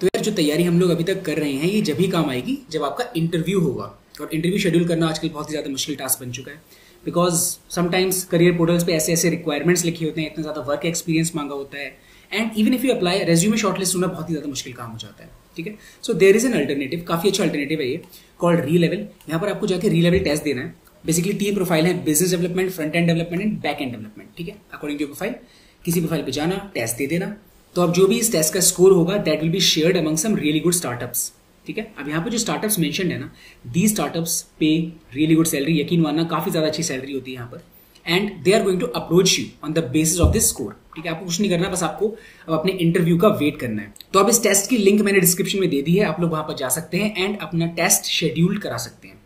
तो यार जो तैयारी हम लोग अभी तक कर रहे हैं ये जब ही काम आएगी जब आपका इंटरव्यू होगा और इंटरव्यू शेड्यूल करना आजकल बहुत ही ज़्यादा मुश्किल टास्क बन चुका है बिकॉज समटाइम्स करियर पोर्टल्स पे ऐसे ऐसे रिक्वायरमेंट्स लिखे होते हैं इतना ज़्यादा वर्क एक्सपीरियंस मांगा होता है and even if you apply resume में शॉर्टलिस्ट होना बहुत ही ज़्यादा मुश्किल काम हो जाता है ठीक है so there is an alternative काफ़ी अच्छा अल्टरनेटिव है ये कॉल्ड री लेवल यहाँ पर आपको जाकर री लेवल टेस्ट देना है बेसिकली तीन प्रोफाइल है business development front end development and back end development ठीक है अकॉर्डिंग टू प्रोफाइल किसी प्रोफाइल पर जाना टेस्ट दे देना तो अब जो भी इस टेस्ट का स्कोर होगा that will be shared among some really good startups ठीक है अब यहाँ पर जो स्टार्टअप्स मैंशन है ना दी स्टार्टअप्स पे रियली गुड सैलरी यकीन मानना काफ़ी ज़्यादा अच्छी सैलरी होती है यहाँ पर and they are going to approach you on the basis of this score ठीक है आपको कुछ नहीं करना बस आपको अब अपने इंटरव्यू का वेट करना है तो अब इस टेस्ट की लिंक मैंने डिस्क्रिप्शन में दे दी है आप लोग वहां पर जा सकते हैं एंड अपना टेस्ट शेड्यूल करा सकते हैं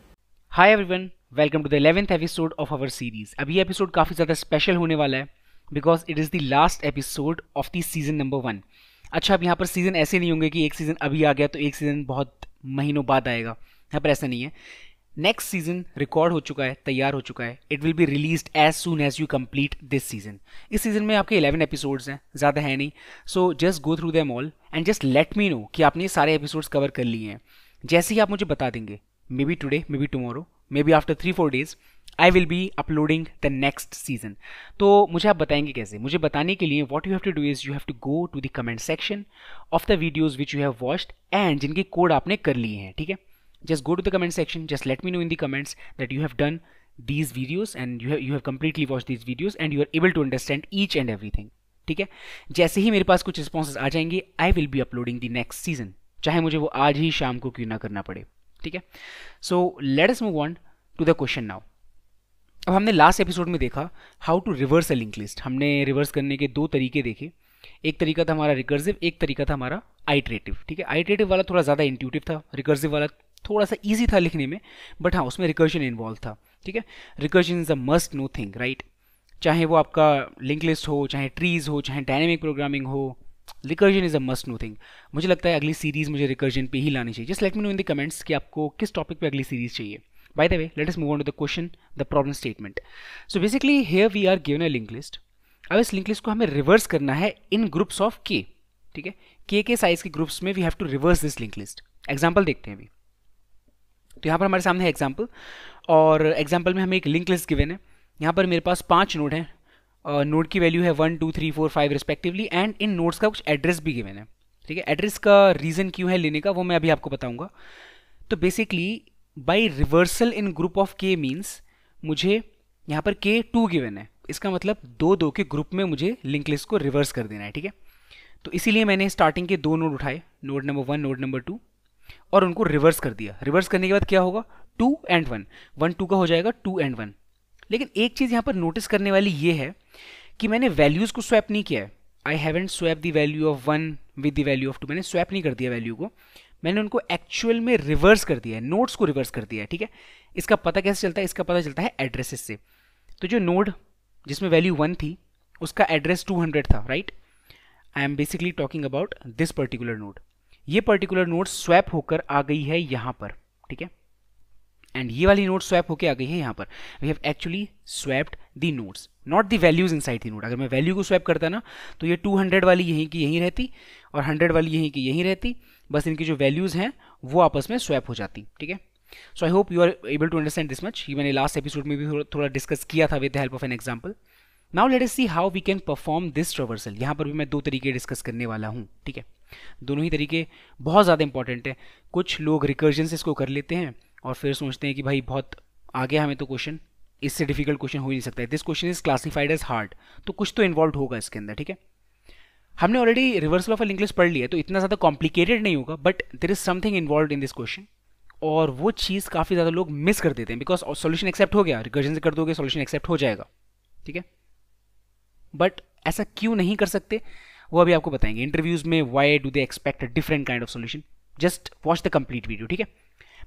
hi everyone welcome to the eleventh episode of our series अभी एपिसोड काफी ज्यादा स्पेशल होने वाला है because it is the last episode of the season number one अच्छा अब यहाँ पर सीज़न ऐसे नहीं होंगे कि एक सीज़न अभी आ गया तो एक सीज़न बहुत महीनों बाद आएगा यहाँ पर ऐसा नहीं है नेक्स्ट सीज़न रिकॉर्ड हो चुका है तैयार हो चुका है it will be release as soon as you complete this season इस सीज़न में आपके इलेवन एपिसोड्स हैं ज़्यादा है नहीं so just go through them all and just let me know कि आपने ये सारे एपिसोड्स कवर कर लिए हैं जैसे ही आप मुझे बता देंगे maybe today maybe tomorrow maybe after three four days I will be uploading the next season तो मुझे आप बताएंगे कैसे मुझे बताने के लिए what you have to do is you have to go to the comment section of the videos which you have watched and जिनके कोड आपने कर लिए हैं ठीक है just go to the comment section just let me know in the comments that you have done these videos and you you have have watch these videos and you are able to to each and every ठीक है जैसे ही मेरे पास कुछ response आ जाएंगे I will be uploading the next season चाहे मुझे वो आज ही शाम को क्यों ना करना पड़े ठीक है so let us move on to the question now अब हमने लास्ट एपिसोड में देखा how to reverse a link list हमने रिवर्स करने के दो तरीके देखे एक तरीका था हमारा रिकर्सिव एक तरीका था हमारा आइट्रेटिव ठीक है आइट्रेटिव वाला थोड़ा ज़्यादा इंट्यूटिव था रिकर्सिव वाला थोड़ा सा ईजी था लिखने में बट हाँ उसमें रिकर्शन इन्वॉल्व था ठीक है recursion is a must know thing right चाहे वो आपका लिंक लिस्ट हो चाहे ट्रीज हो चाहे डायनेमिक प्रोग्रामिंग हो recursion is a must know thing मुझे लगता है अगली सीरीज़ मुझे रिकर्जन पे ही लानी चाहिए just let me know in the comments कि आपको किस टॉपिक पे अगली सीरीज़ चाहिए By the way, let us move on to the question, the problem statement. So basically here we are given a link list. अब इस link list को हमें रिवर्स करना है इन ग्रुप्स ऑफ के ठीक है के के साइज के ग्रुप्स में we have to reverse this link list example देखते हैं अभी तो यहाँ पर हमारे सामने है एग्जाम्पल और एग्जाम्पल में हमें एक लिंक लिस्ट गिवेन है यहाँ पर मेरे पास पांच नोड हैं नोड की वैल्यू है one two three four five respectively and in nodes का कुछ एड्रेस भी गिवेन है ठीक है एड्रेस का रीज़न क्यों है लेने का वो मैं अभी आपको बताऊंगा तो basically by reversal in group of K means मुझे यहाँ पर के टू गिवन है इसका मतलब दो दो के ग्रुप में मुझे लिंक लिस्ट को रिवर्स कर देना है ठीक है तो इसीलिए मैंने स्टार्टिंग के दो नोड उठाए node number one node number two और उनको रिवर्स कर दिया रिवर्स करने के बाद क्या होगा two and one one two का हो जाएगा टू एंड वन लेकिन एक चीज़ यहाँ पर नोटिस करने वाली ये है कि मैंने वैल्यूज़ को स्वैप नहीं किया है I haven't swap the value of one with the value of two मैंने स्वैप नहीं कर दिया वैल्यू को मैंने उनको एक्चुअल में रिवर्स कर दिया है नोट्स को रिवर्स कर दिया है ठीक है इसका पता कैसे चलता है इसका पता चलता है एड्रेसेस से तो जो नोड जिसमें वैल्यू वन थी उसका एड्रेस टू हंड्रेड था right I am basically talking about this particular node ये पर्टिकुलर नोट स्वैप होकर आ गई है यहाँ पर ठीक है एंड ये वाली नोट स्वैप होकर आ गई है यहाँ पर we have actually swapped the nodes not the values inside the node अगर मैं वैल्यू को स्वैप करता ना तो ये हंड्रेड वाली यहीं की यहीं रहती और हंड्रेड वाली यहीं की यहीं रहती बस इनकी जो वैल्यूज़ हैं वो आपस में स्वैप हो जाती ठीक है so I hope you are able to understand this much ये मैंने लास्ट एपिसोड में भी थोड़ा डिस्कस किया था with the help of an example now let's see how we can perform this traversal यहाँ पर भी मैं दो तरीके डिस्कस करने वाला हूँ ठीक है दोनों ही तरीके बहुत ज़्यादा इंपॉर्टेंट है कुछ लोग रिकर्जन से इसको कर लेते हैं और फिर सोचते हैं कि भाई बहुत आ गया हमें तो क्वेश्चन इससे डिफिकल्ट क्वेश्चन हो ही नहीं सकता है this question is classified as hard तो कुछ तो इन्वॉल्व होगा इसके अंदर ठीक है हमने already reversal of a link list पढ़ लिया तो इतना ज़्यादा कॉम्प्लिकेटेड नहीं होगा but there is something involve in this question और वो चीज़ काफ़ी ज़्यादा लोग मिस कर देते हैं बिकॉज सोल्यूशन एक्सेप्ट हो गया रिकर्जन से कर दोगे सोल्यूशन एक्सेप्ट हो जाएगा ठीक है बट ऐसा क्यों नहीं कर सकते वो अभी आपको बताएंगे इंटरव्यूज़ में why do they expect a different kind of solution just watch the complete video ठीक है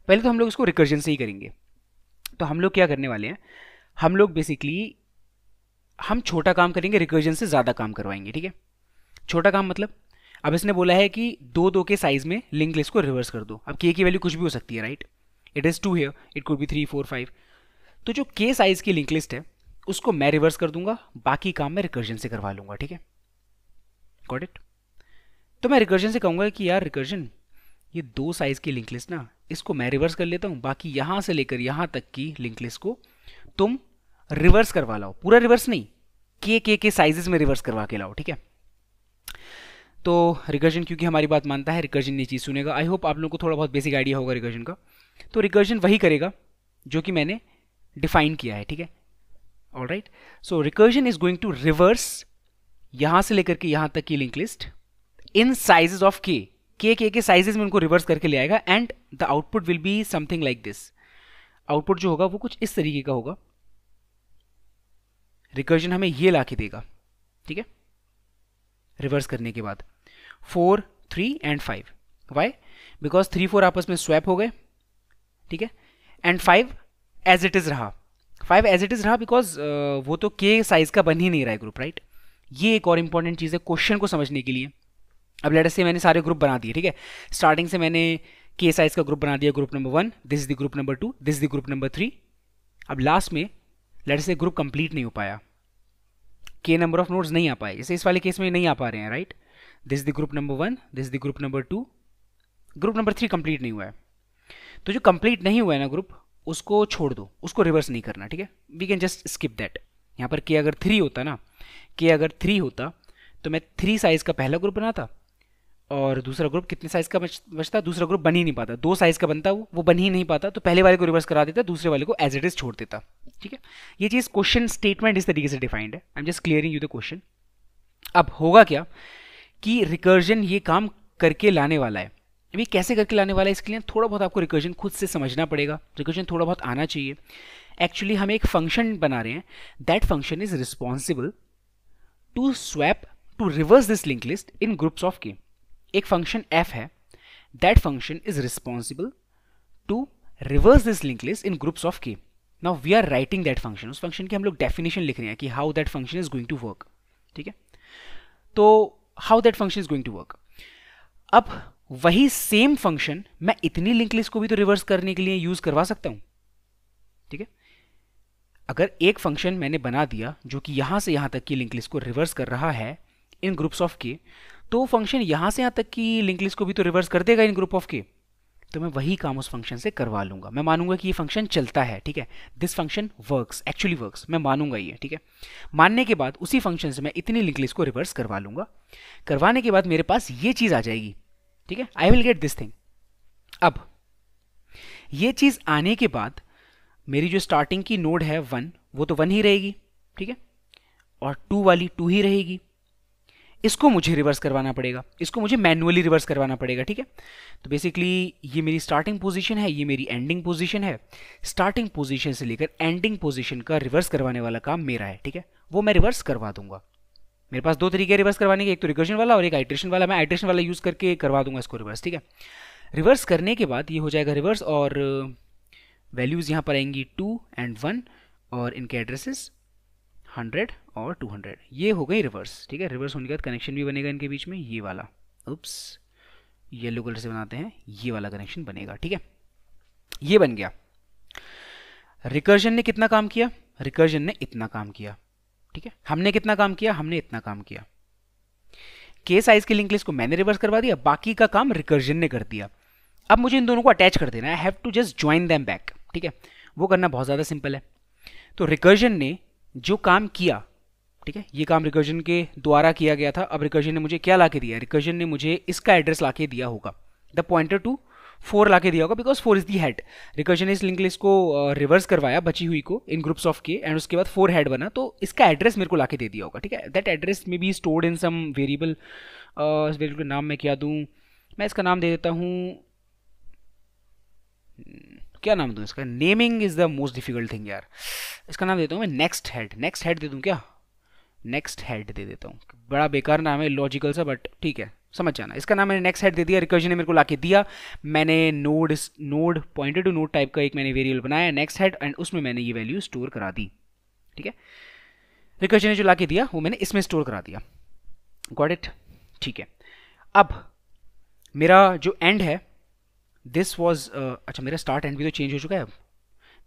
पहले तो हम लोग इसको रिकर्जन से ही करेंगे तो हम लोग क्या करने वाले हैं हम लोग बेसिकली हम छोटा काम करेंगे रिकर्जन से ज़्यादा काम करवाएंगे ठीक है छोटा काम मतलब अब इसने बोला है कि दो दो के साइज में लिंक लिस्ट को रिवर्स कर दो अब के की वैल्यू कुछ भी हो सकती है right it is two here it could be three four five तो जो के साइज की लिंक लिस्ट है उसको मैं रिवर्स कर दूंगा बाकी काम मैं रिकर्जन से करवा लूंगा ठीक है गॉट इट तो मैं रिकर्जन से कहूंगा कि यार रिकर्जन ये दो साइज़ की लिंक लिस्ट ना इसको मैं रिवर्स कर लेता हूँ बाकी यहाँ से लेकर यहाँ तक की लिंक लिस्ट को तुम रिवर्स करवा लाओ पूरा रिवर्स नहीं के के के साइजेस में रिवर्स करवा के लाओ ठीक है तो रिकर्जन क्योंकि हमारी बात मानता है रिकर्जन ये चीज़ सुनेगा आई होप आप लोगों को थोड़ा बहुत बेसिक आइडिया होगा रिकर्जन का तो रिकर्जन वही करेगा जो कि मैंने डिफाइन किया है ठीक है all right so recursion is going to reverse यहाँ से लेकर के यहाँ तक की link list in sizes of K K K के साइजेज में उनको रिवर्स करके ले आएगा and the output will be something like this output जो होगा वो कुछ इस तरीके का होगा रिकर्जन हमें ये ला के देगा ठीक है रिवर्स करने के बाद four three and five why because three four आपस में स्वैप हो गए ठीक है and five as it is रहा फाइव एज इट इज़ रहा बिकॉज uh, वो तो के साइज का बन ही नहीं रहा है ग्रुप राइट ये एक और इंपॉर्टेंट चीज़ है क्वेश्चन को समझने के लिए अब लेटर से मैंने सारे ग्रुप बना दिए ठीक है स्टार्टिंग से मैंने के साइज का ग्रुप बना दिया group number one this is the group number two this is the group number three अब लास्ट में लेटर से ग्रुप कंप्लीट नहीं हो पाया के नंबर ऑफ नोट्स नहीं आ पाए जैसे इस वाले केस में नहीं आ पा रहे हैं right this the group number one this the group number two group number three complete नहीं हुआ है तो जो कंप्लीट नहीं हुआ है ना ग्रुप उसको छोड़ दो उसको रिवर्स नहीं करना ठीक है we can just skip that यहाँ पर के अगर थ्री होता ना के अगर थ्री होता तो मैं थ्री साइज़ का पहला ग्रुप बनाता और दूसरा ग्रुप कितने साइज़ का बचता दूसरा ग्रुप बन ही नहीं पाता दो साइज़ का बनता वो वो बन ही नहीं पाता तो पहले वाले को रिवर्स करा देता दूसरे वाले को एज इट इज़ छोड़ देता ठीक है ये चीज़ क्वेश्चन स्टेटमेंट इस तरीके से डिफाइंड है I am just clearing you the question अब होगा क्या कि रिकर्जन ये काम करके लाने वाला है अभी कैसे करके लाने वाला है इसके लिए थोड़ा बहुत आपको रिकर्जन खुद से समझना पड़ेगा रिकर्जन थोड़ा बहुत आना चाहिए एक्चुअली हम एक फंक्शन बना रहे हैं that function is responsible to swap to reverse this link list in groups of k एक फंक्शन एफ है that function is responsible to reverse this link list in groups of k now we are writing that function उस function की हम लोग definition लिख रहे हैं कि how that function is going to work ठीक है तो how that function is going to work अब वही सेम फंक्शन मैं इतनी लिंक लिस्ट को भी तो रिवर्स करने के लिए यूज करवा सकता हूं ठीक है अगर एक फंक्शन मैंने बना दिया जो कि यहां से यहां तक की लिंक लिस्ट को रिवर्स कर रहा है इन ग्रुप्स ऑफ के तो फंक्शन यहां से यहां तक की लिंक लिस्ट को भी तो रिवर्स कर देगा इन ग्रुप ऑफ के तो मैं वही काम उस फंक्शन से करवा लूँगा मैं मानूंगा कि ये फंक्शन चलता है ठीक है this function works actually works मैं मानूंगा ये ठीक है मानने के बाद उसी फंक्शन से मैं इतनी लिंक लिस्ट को रिवर्स करवा लूँगा करवाने के बाद मेरे पास ये चीज़ आ जाएगी ठीक है I will get this thing अब ये चीज़ आने के बाद मेरी जो स्टार्टिंग की नोड है वन वो तो वन ही रहेगी ठीक है और टू वाली टू ही रहेगी इसको मुझे रिवर्स करवाना पड़ेगा इसको मुझे मैनुअली रिवर्स करवाना पड़ेगा ठीक है तो बेसिकली ये मेरी स्टार्टिंग पोजीशन है ये मेरी एंडिंग पोजीशन है स्टार्टिंग पोजीशन से लेकर एंडिंग पोजीशन का रिवर्स करवाने वाला काम मेरा है ठीक है वो मैं रिवर्स करवा दूंगा मेरे पास दो तरीके रिवर्स करवाने के एक तो रिकर्जन वाला और एक आइट्रेशन वाला मैं आइट्रेशन वाला यूज़ करके करवा दूंगा इसको रिवर्स ठीक है रिवर्स करने के बाद ये हो जाएगा रिवर्स और वैल्यूज़ यहाँ पर आएंगी टू एंड वन और इनके एड्रेसेस हंड्रेड और टू हंड्रेड ये हो गई रिवर्स ठीक है रिवर्स होने के बाद कनेक्शन भी बनेगा इनके बीच में ये वाला उप्स येलो कलर से बनाते हैं ये वाला कनेक्शन बनेगा ठीक है ये बन गया रिकर्जन ने कितना काम किया रिकर्जन ने इतना काम किया ठीक है हमने कितना काम किया हमने इतना काम किया के साइज के लिंक लिस्ट को मैंने रिवर्स करवा दिया बाकी का काम रिकर्जन ने कर दिया अब मुझे इन दोनों को अटैच कर देना है have to just join them back ठीक है वो करना बहुत ज़्यादा सिंपल है तो रिकर्जन ने जो काम किया ठीक है ये काम रिकर्जन के द्वारा किया गया था अब रिकर्जन ने मुझे क्या ला के दिया रिकर्जन ने मुझे इसका एड्रेस ला के दिया होगा द पॉइंटर टू फोर ला के दिया होगा because four is the head recursion ने इस लिंक लिस्ट को रिवर्स करवाया बची हुई को in groups of k and उसके बाद फोर हेड बना तो इसका एड्रेस मेरे को ला के दे दिया होगा ठीक है that address may be stored in some variable variable का नाम मैं क्या दूँ मैं इसका नाम दे देता हूँ क्या नाम दूँ इसका naming is the most difficult thing यार इसका नाम देता हूँ मैं नेक्स्ट हेड नेक्स्ट हेड दे दूँ क्या नेक्स्ट हेड दे देता हूँ बड़ा बेकार नाम है लॉजिकल सा बट ठीक है समझ जाना इसका नाम मैंने नेक्स्ट हेड दे दिया रिकर्जन ने मेरे को लाके दिया मैंने node node pointed to node type का एक मैंने वेरिएबल बनाया नेक्स्ट हेड एंड उसमें मैंने ये वैल्यू स्टोर करा दी ठीक है रिकर्जन ने जो लाके दिया वो मैंने इसमें स्टोर करा दिया गॉट इट ठीक है अब मेरा जो एंड है दिस वॉज uh, अच्छा मेरा स्टार्ट एंड भी तो चेंज हो चुका है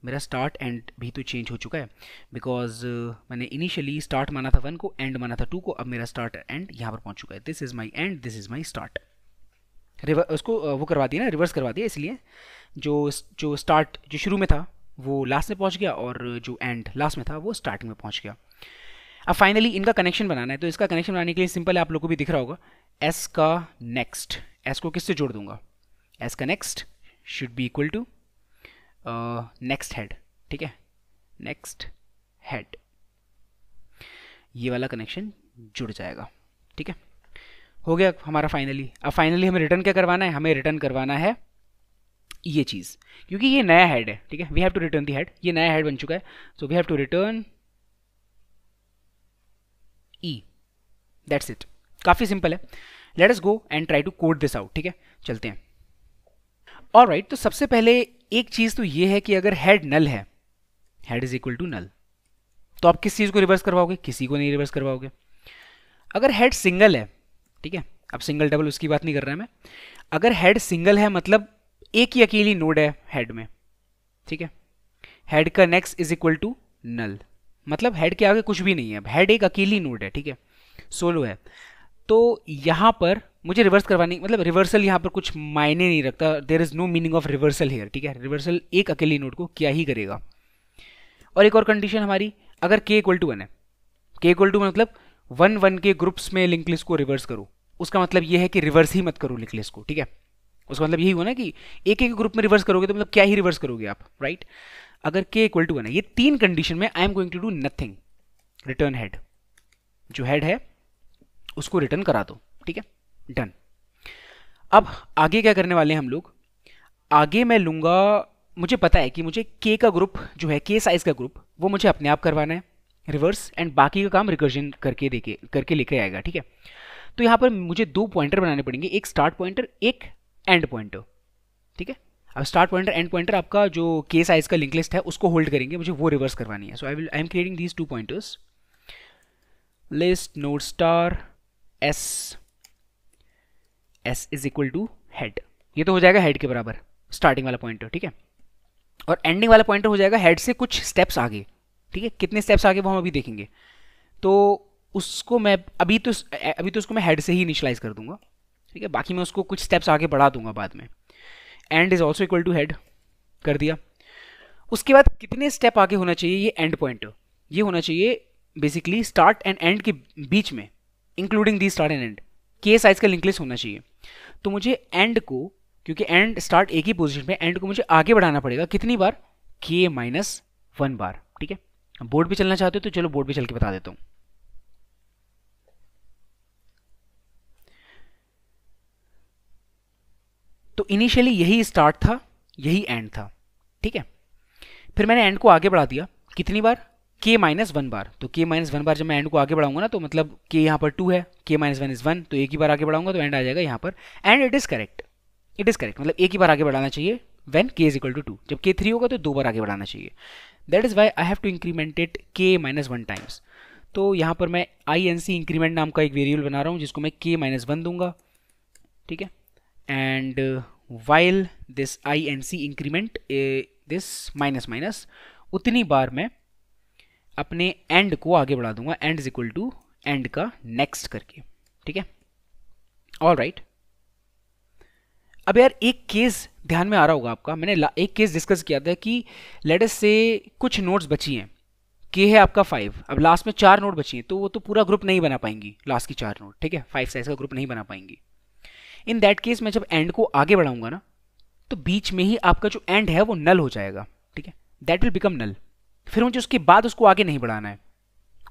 मेरा स्टार्ट एंड भी तो चेंज हो चुका है बिकॉज uh, मैंने इनिशियली स्टार्ट माना था वन को एंड माना था टू को अब मेरा स्टार्ट एंड यहाँ पर पहुँच चुका है this is my end this is my start रिवर उसको uh, वो करवा दिया ना रिवर्स करवा दिया इसलिए जो जो स्टार्ट जो शुरू में था वो लास्ट में पहुँच गया और जो एंड लास्ट में था वो स्टार्टिंग में पहुँच गया अब फाइनली इनका कनेक्शन बनाना है तो इसका कनेक्शन बनाने के लिए सिंपल है आप लोग को भी दिख रहा होगा एस का नेक्स्ट एस को किससे जोड़ दूंगा एज का next should be equal to next head ठीक है नेक्स्ट हेड ये वाला कनेक्शन जुड़ जाएगा ठीक है हो गया हमारा फाइनली अब फाइनली हमें रिटर्न क्या करवाना है हमें रिटर्न करवाना है ये चीज़ क्योंकि ये नया हेड है ठीक है we have to return the head ये नया हेड बन चुका है so we have to return e that's it काफ़ी सिंपल है let us go and try to code this out ठीक है चलते हैं और राइट तो सबसे पहले एक चीज तो ये है कि अगर हेड नल है head is equal to null तो आप किस चीज को रिवर्स करवाओगे किसी को नहीं रिवर्स करवाओगे अगर हेड सिंगल है ठीक है अब सिंगल डबल उसकी बात नहीं कर रहा है मैं अगर हेड सिंगल है मतलब एक ही अकेली नोड है हेड में ठीक है हेड का next is equal to null मतलब हेड के आगे कुछ भी नहीं है हेड एक अकेली नोड है ठीक है सोलो है तो यहाँ पर मुझे रिवर्स करवानी मतलब रिवर्सल यहाँ पर कुछ मायने नहीं रखता there is no meaning of reversal here ठीक है रिवर्सल एक अकेली नोट को क्या ही करेगा और एक और कंडीशन हमारी अगर मतलब के इक्वल टू वन है के इक्वल टू मतलब वन वन के ग्रुप्स में लिंक लिस्ट को रिवर्स करो उसका मतलब ये है कि रिवर्स ही मत करो लिंक लिस्ट को ठीक है उसका मतलब यही हुआ ना कि एक एक ग्रुप में रिवर्स करोगे तो मतलब क्या ही रिवर्स करोगे आप राइट अगर के इक्वल टू वन है ये तीन कंडीशन में I am going to do nothing return head जो हेड है उसको रिटर्न करा दो ठीक है डन अब आगे क्या करने वाले हैं हम लोग आगे मैं लूँगा मुझे पता है कि मुझे के का ग्रुप जो है के साइज का ग्रुप वो मुझे अपने आप करवाना है रिवर्स एंड बाकी का काम रिकर्जन करके देके करके लेकर आएगा ठीक है तो यहाँ पर मुझे दो पॉइंटर बनाने पड़ेंगे एक स्टार्ट पॉइंटर एक एंड पॉइंटर ठीक है अब स्टार्ट पॉइंटर एंड पॉइंटर आपका जो के साइज का लिंक लिस्ट है उसको होल्ड करेंगे मुझे वो रिवर्स करवानी है so I will I am creating these two pointers list node star s s is equal to head ये तो हो जाएगा हेड के बराबर स्टार्टिंग वाला पॉइंटर ठीक है और एंडिंग वाला पॉइंटर हो जाएगा हेड से कुछ स्टेप्स आगे ठीक है कितने स्टेप्स आगे वो हम अभी देखेंगे तो उसको मैं अभी तो अभी तो उसको मैं हेड से ही इनिशलाइज कर दूंगा ठीक है बाकी मैं उसको कुछ स्टेप्स आगे बढ़ा दूंगा बाद में end is also equal to head कर दिया उसके बाद कितने स्टेप आगे होना चाहिए ये एंड पॉइंट ये होना चाहिए बेसिकली स्टार्ट एंड एंड के बीच में including the start and end के साइज का लिंकलिस्ट होना चाहिए तो मुझे एंड को क्योंकि एंड स्टार्ट एक ही पोजिशन पर एंड को मुझे आगे बढ़ाना पड़ेगा कितनी बार के माइनस वन बार ठीक है बोर्ड भी चलना चाहते हो तो चलो बोर्ड भी चल के बता देता हूँ तो इनिशियली यही स्टार्ट था यही एंड था ठीक है फिर मैंने एंड को आगे बढ़ा दिया कितनी बार के माइनस वन बार तो के माइनस वन बार जब मैं एंड को आगे बढ़ाऊंगा ना तो मतलब के यहाँ पर टू है के माइनस वन इज वन तो एक ही बार आगे बढ़ाऊंगा तो एंड आ जाएगा यहाँ पर and it is correct it is correct मतलब एक ही बार आगे बढ़ाना चाहिए वेन के इज इक्वल टू टू जब के थ्री होगा तो दो बार आगे बढ़ाना चाहिए that is why I have to increment it k minus one times तो यहाँ पर मैं आई एन सी इंक्रीमेंट नाम का एक वेरिएबल बना रहा हूँ जिसको मैं के माइनस वन दूंगा ठीक है and while this I N C increment this minus minus उतनी बार मैं अपने एंड को आगे बढ़ा दूंगा end is equal to end का नेक्स्ट करके ठीक है ऑल राइट right. अब यार एक केस ध्यान में आ रहा होगा आपका मैंने एक केस डिस्कस किया था कि लेटेस से कुछ नोट्स बची हैं के है आपका फाइव अब लास्ट में चार नोट बची हैं तो वो तो पूरा ग्रुप नहीं बना पाएंगी लास्ट की चार नोट ठीक है फाइव साइज का ग्रुप नहीं बना पाएंगी इन दैट केस मैं जब एंड को आगे बढ़ाऊंगा ना तो बीच में ही आपका जो एंड है वो नल हो जाएगा ठीक है दैट विल बिकम नल फिर मुझे उसके बाद उसको आगे नहीं बढ़ाना है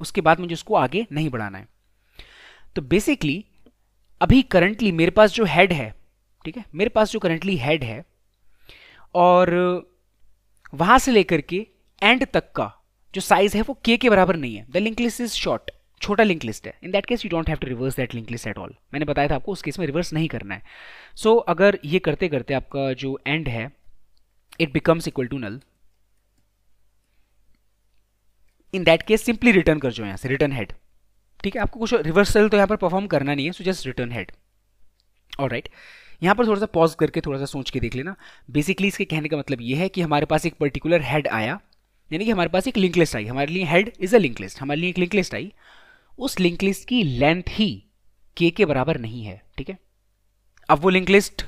उसके बाद मुझे उसको आगे नहीं बढ़ाना है तो बेसिकली अभी करंटली मेरे पास जो हेड है ठीक है मेरे पास जो करंटली हेड है और वहां से लेकर के एंड तक का जो साइज है वो के के बराबर नहीं है the link list is short छोटा लिंक लिस्ट है in that case you don't have to reverse that link list at all मैंने बताया था आपको उस केस में रिवर्स नहीं करना है सो so, अगर ये करते करते आपका जो एंड है it becomes equal to null in that case simply return कर जो यहाँ से रिटर्न हेड ठीक है आपको कुछ रिवर्सल तो यहाँ पर परफॉर्म करना नहीं है सो जस्ट रिटर्न हेड और राइट यहाँ पर थोड़ा सा पॉज करके थोड़ा सा सोच के देख लेना बेसिकली इसके कहने का मतलब ये है कि हमारे पास एक पर्टिकुलर हेड आया यानी कि हमारे पास एक लिंक लिस्ट आई हमारे लिए head is a link list हमारे लिए एक लिंक लिस्ट आई उस लिंक लिस्ट की लेंथ ही के के बराबर नहीं है ठीक है अब वो लिंक लिस्ट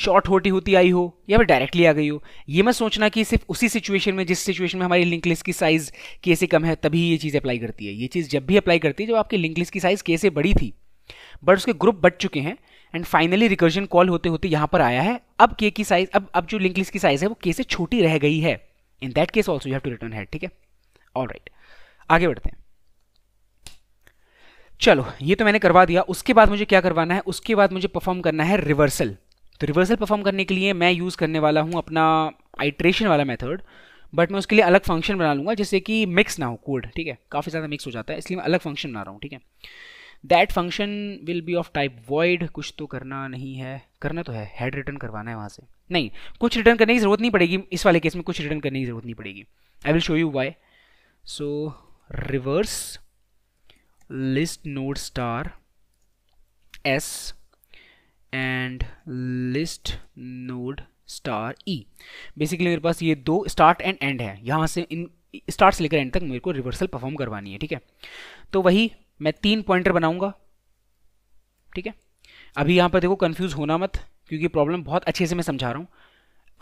शॉर्ट होती होती आई हो या फिर डायरेक्टली आ गई हो ये मत सोचना कि सिर्फ उसी सिचुएशन में जिस सिचुएशन में हमारी लिंक लिस्ट की साइज़ कैसे कम है तभी ये चीज़ अप्लाई करती है ये चीज़ जब भी अप्लाई करती है जब आपकी लिंक लिस्ट की साइज़ कैसे बड़ी थी बट उसके ग्रुप बढ़ चुके हैं एंड फाइनली रिकर्जन कॉल होते होते यहाँ पर आया है अब के की साइज़ अब अब जो लिंक लिस्ट की साइज़ है वो कैसे छोटी रह गई है in that case also you have to return head ठीक है ऑल राइट आगे बढ़ते हैं चलो ये तो मैंने करवा दिया उसके बाद मुझे क्या करवाना है उसके बाद मुझे परफॉर्म करना है रिवर्सल तो रिवर्सल परफॉर्म करने के लिए मैं यूज़ करने वाला हूँ अपना आइट्रेशन वाला मेथड बट मैं उसके लिए अलग फंक्शन बना लूँगा जैसे कि मिक्स ना हो कोड ठीक है काफ़ी ज़्यादा मिक्स हो जाता है इसलिए मैं अलग फंक्शन बना रहा हूँ ठीक है that function will be of type void कुछ तो करना नहीं है करना तो है हेड रिटर्न करवाना है वहाँ से नहीं कुछ रिटर्न करने की ज़रूरत नहीं पड़ेगी इस वाले केस में कुछ रिटर्न करने की ज़रूरत नहीं पड़ेगी I will show you why so reverse list node star s and list node star e basically मेरे पास ये दो स्टार्ट एंड एंड है यहाँ से इन स्टार्ट से लेकर एंड तक मेरे को रिवर्सल परफॉर्म करवानी है ठीक है तो वही मैं तीन पॉइंटर बनाऊंगा ठीक है अभी यहाँ पर देखो कन्फ्यूज़ होना मत क्योंकि प्रॉब्लम बहुत अच्छे से मैं समझा रहा हूँ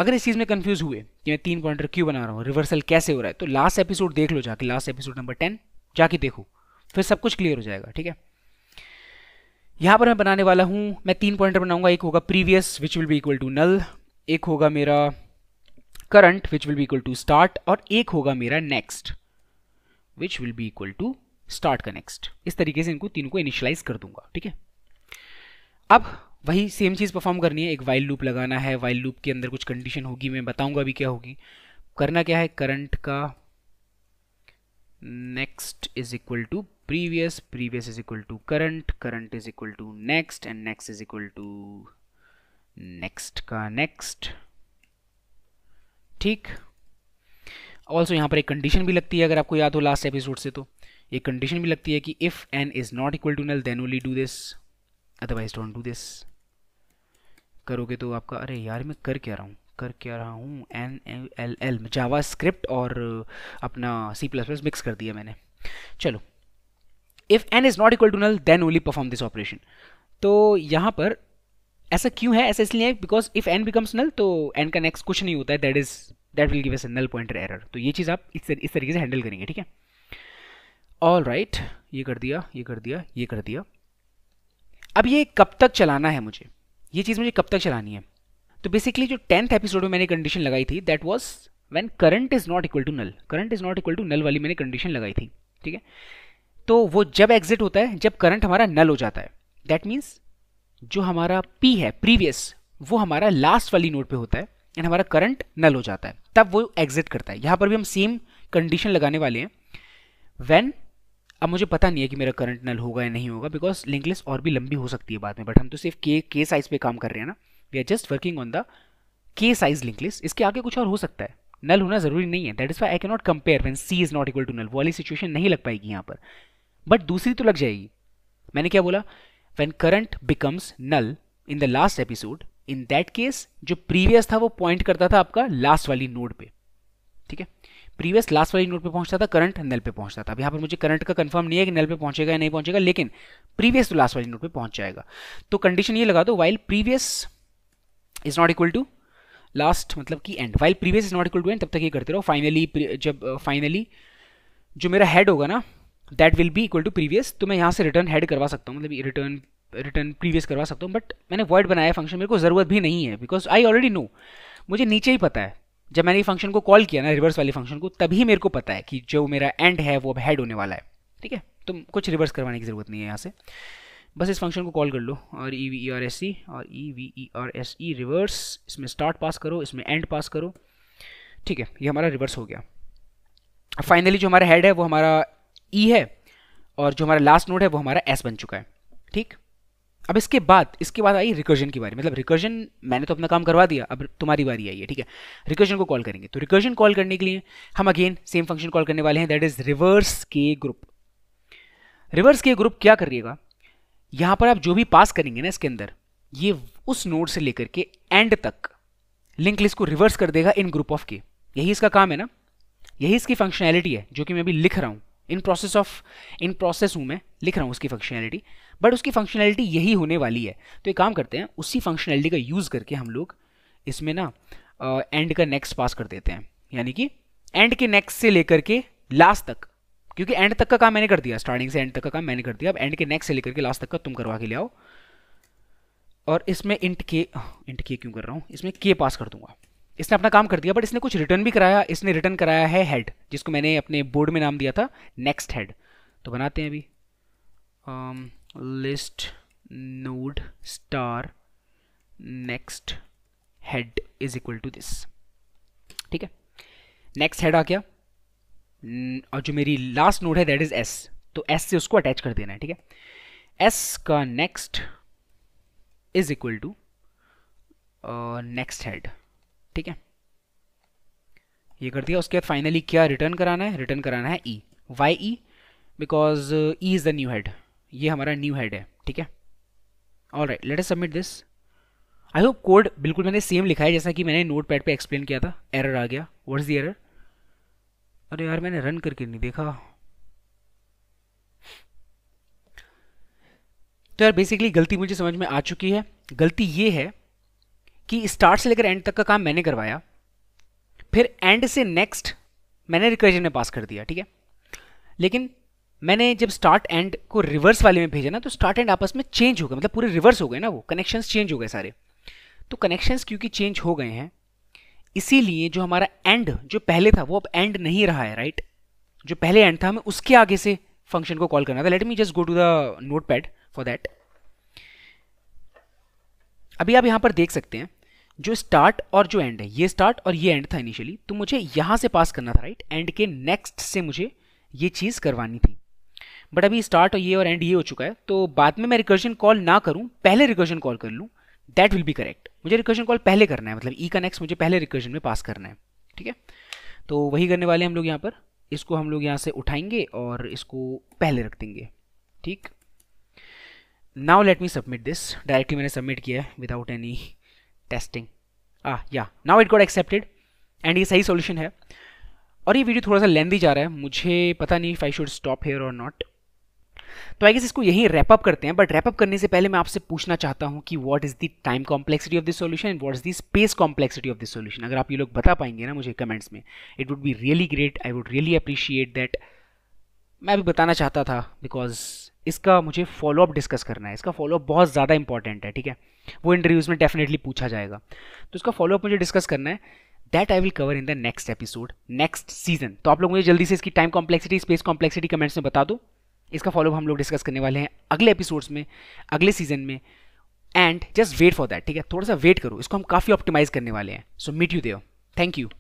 अगर इस चीज़ में कन्फ्यूज़ हुए कि मैं तीन पॉइंटर क्यों बना रहा हूँ रिवर्सल कैसे हो रहा है तो लास्ट एपिसोड देख लो जाके लास्ट एपिसोड नंबर टेन जाके देखो फिर सब कुछ क्लियर हो जाएगा ठीक है यहां पर मैं बनाने वाला हूँ मैं तीन पॉइंटर बनाऊंगा एक होगा previous which will be equal to null एक होगा मेरा current which will be equal to start और एक होगा मेरा next which will be equal to start का नेक्स्ट इस तरीके से इनको तीनों को इनिशलाइज कर दूंगा ठीक है अब वही सेम चीज़ परफॉर्म करनी है एक वाइल लूप लगाना है वाइल लूप के अंदर कुछ कंडीशन होगी मैं बताऊंगा भी क्या होगी करना क्या है करंट का next is equal to previous previous is equal to current current is equal to next and next is equal to next का next ठीक ऑल्सो यहां पर एक कंडीशन भी लगती है अगर आपको याद हो लास्ट एपिसोड से तो ये कंडीशन भी लगती है कि if n is not equal to null then only do this otherwise don't do this करोगे तो आपका अरे यार मैं कर क्या रहा हूं कर क्या रहा हूँ N L L JavaScript और अपना सी प्लस प्लस मिक्स कर दिया मैंने चलो if n is not equal to null then only perform this operation तो यहाँ पर ऐसा क्यों है ऐसा इसलिए because if n becomes null तो एन का नेक्स्ट कुछ नहीं होता है that is that will give us null pointer error तो ये चीज़ आप इस इस तरीके से हैंडल करेंगे ठीक है ऑल राइट right, ये कर दिया ये कर दिया ये कर दिया अब ये कब तक चलाना है मुझे ये चीज़ मुझे कब तक चलानी है तो बेसिकली जो टेंथ एपिसोड में मैंने कंडीशन लगाई थी that was when current is not equal to null current is not equal to null वाली मैंने कंडीशन लगाई थी ठीक है तो वो जब एग्जिट होता है जब करंट हमारा नल हो जाता है दैट मीन्स जो हमारा पी है प्रीवियस वो हमारा लास्ट वाली नोट पे होता है एंड हमारा करंट नल हो जाता है तब वो एग्जिट करता है यहाँ पर भी हम सेम कंडीशन लगाने वाले हैं वैन अब मुझे पता नहीं है कि मेरा करंट नल होगा या नहीं होगा बिकॉज लिंकलेस और भी लंबी हो सकती है बाद में बट हम तो सिर्फ के के साइज पे काम कर रहे हैं ना we are just working on the k size link list इसके आगे कुछ और हो सकता है नल होना जरूरी नहीं है that is why I cannot compare when c is not equal to null वो वाली सिचुएशन नहीं लग पाएगी यहाँ पर बट दूसरी तो लग जाएगी मैंने क्या बोला when current becomes null in the last episode in that case जो प्रीवियस था वो पॉइंट करता था आपका लास्ट वाली नोड पे ठीक है प्रीवियस लास्ट वाली नोड पे पहुंचता था करंट नल पे पहुंचता था अब यहाँ पर मुझे करंट का कंफर्म नहीं है कि नल पे पहुंचेगा या नहीं पहुंचेगा लेकिन प्रीवियस तो लास्ट वाली नोड पे पहुंच जाएगा तो कंडीशन ये लगा दो while previous is not equal to last मतलब कि end while previous is not equal to end तब तक ये करते रहो फाइनली जब फाइनली जो मेरा हेड होगा ना that will be equal to previous तो मैं यहाँ से रिटर्न हेड करवा सकता हूँ मतलब रिटर्न रिटर्न प्रीवियस करवा सकता हूँ बट मैंने वर्ड बनाया फंक्शन मेरे को ज़रूरत भी नहीं है बिकॉज आई ऑलरेडी नो मुझे नीचे ही पता है जब मैंने ये फंक्शन को कॉल किया ना रिवर्स वाले फंक्शन को तभी मेरे को पता है कि जो मेरा एंड है वो अब हेड होने वाला है ठीक है तो कुछ रिवर्स करवाने की ज़रूरत नहीं है यहाँ से बस इस फंक्शन को कॉल कर लो और e v e r s c और e v e r s e reverse इसमें स्टार्ट पास करो इसमें एंड पास करो ठीक है ये हमारा रिवर्स हो गया फाइनली जो हमारा हेड है वो हमारा ई e है और जो हमारा लास्ट नोड है वो हमारा एस बन चुका है ठीक अब इसके बाद इसके बाद आई रिकर्जन की बारी मतलब रिकर्जन मैंने तो अपना काम करवा दिया अब तुम्हारी बारी आई है ठीक है रिकर्जन को कॉल करेंगे तो रिकर्जन कॉल करने के लिए हम अगेन सेम फंक्शन कॉल करने वाले हैं that is reverse k group reverse k group क्या करिएगा यहां पर आप जो भी पास करेंगे ना इसके अंदर ये उस नोड से लेकर के एंड तक लिंक लिस्ट को रिवर्स कर देगा इन ग्रुप ऑफ के यही इसका काम है ना यही इसकी फंक्शनैलिटी है जो कि मैं अभी लिख रहा हूँ in process of in process हूं मैं लिख रहा हूं उसकी फंक्शनैलिटी बट उसकी फंक्शनैलिटी यही होने वाली है तो ये काम करते हैं उसी फंक्शनैलिटी का यूज़ करके हम लोग इसमें ना एंड uh, का नेक्स्ट पास कर देते हैं यानी कि एंड के नेक्स्ट से लेकर के लास्ट तक क्योंकि एंड तक का काम मैंने कर दिया स्टार्टिंग से एंड तक का काम मैंने कर दिया अब एंड के नेक्स्ट से लेकर के लास्ट तक का तुम करवा के ले आओ और इसमें इंट के इंट के क्यों कर रहा हूँ इसमें के पास कर दूंगा इसने अपना काम कर दिया बट इसने कुछ रिटर्न भी कराया इसने रिटर्न कराया है हेड जिसको मैंने अपने बोर्ड में नाम दिया था नेक्स्ट हेड तो बनाते हैं अभी list node star next head is equal to this ठीक है नेक्स्ट हेड आ गया Mm, और जो मेरी लास्ट नोड है दैट इज एस तो एस से उसको अटैच कर देना है ठीक है एस का next is equal to next head ठीक है ये कर दिया उसके बाद फाइनली क्या रिटर्न कराना है रिटर्न कराना है e why e because e is the new head ये हमारा न्यू हेड है ठीक है all right let submit this I hope code बिल्कुल मैंने सेम लिखा है जैसा कि मैंने नोट पैड पर एक्सप्लेन किया था एरर आ गया वट इज़ द एरर अरे यार मैंने रन करके नहीं देखा तो यार बेसिकली गलती मुझे समझ में आ चुकी है गलती ये है कि स्टार्ट से लेकर एंड तक का काम मैंने करवाया फिर एंड से नेक्स्ट मैंने रिकर्जन में पास कर दिया ठीक है लेकिन मैंने जब स्टार्ट एंड को रिवर्स वाले में भेजा ना तो स्टार्ट एंड आपस में चेंज हो गए मतलब पूरे रिवर्स हो गए ना वो कनेक्शंस चेंज हो गए सारे तो कनेक्शंस क्योंकि चेंज हो गए हैं इसीलिए जो हमारा एंड जो पहले था वो अब एंड नहीं रहा है राइट जो पहले एंड था हमें उसके आगे से फंक्शन को कॉल करना था let me just go to the notepad for that अभी आप यहां पर देख सकते हैं जो स्टार्ट और जो एंड है ये स्टार्ट और ये एंड था इनिशियली तो मुझे यहां से पास करना था राइट एंड के नेक्स्ट से मुझे ये चीज़ करवानी थी बट अभी स्टार्ट और ये और एंड ये हो चुका है तो बाद में मैं रिकर्जन कॉल ना करूं पहले रिकर्जन कॉल कर लूँ दैट विल बी करेक्ट मुझे रिकर्जन कॉल पहले करना है मतलब ई का नेक्स्ट मुझे पहले रिकर्जन में पास करना है ठीक है तो वही करने वाले हम लोग यहाँ पर इसको हम लोग यहाँ से उठाएंगे और इसको पहले रख देंगे ठीक now let me submit this directly मैंने सबमिट किया है विदाउट एनी टेस्टिंग आ या now it got accepted and ये सही सोल्यूशन है और ये वीडियो थोड़ा सा लेंदी जा रहा है मुझे पता नहीं if I should stop here और नॉट तो आई गेस इसको यहीं रैप अप करते हैं बट रैप अप करने से पहले मैं आपसे पूछना चाहता हूं कि what is the time complexity of this solution and what is the space complexity of this solution अगर आप ये लोग बता पाएंगे ना मुझे कमेंट्स में it would be really great I would really appreciate that मैं भी बताना चाहता था बिकॉज इसका मुझे फॉलो अप डिस्कस करना है इसका फॉलो अप बहुत ज़्यादा इंपॉर्टेंट है ठीक है वो इंटरव्यूज़ में डेफिनेटली पूछा जाएगा तो इसका फॉलो अप मुझे डिस्कस करना है that I will cover in the next episode next season तो आप लोग मुझे जल्दी से इसकी time complexity space complexity comments में बता दो इसका फॉलोअप हम लोग डिस्कस करने वाले हैं अगले एपिसोड्स में अगले सीजन में and just wait for that ठीक है थोड़ा सा वेट करो इसको हम काफ़ी ऑप्टिमाइज करने वाले हैं सो मीट यू देव थैंक यू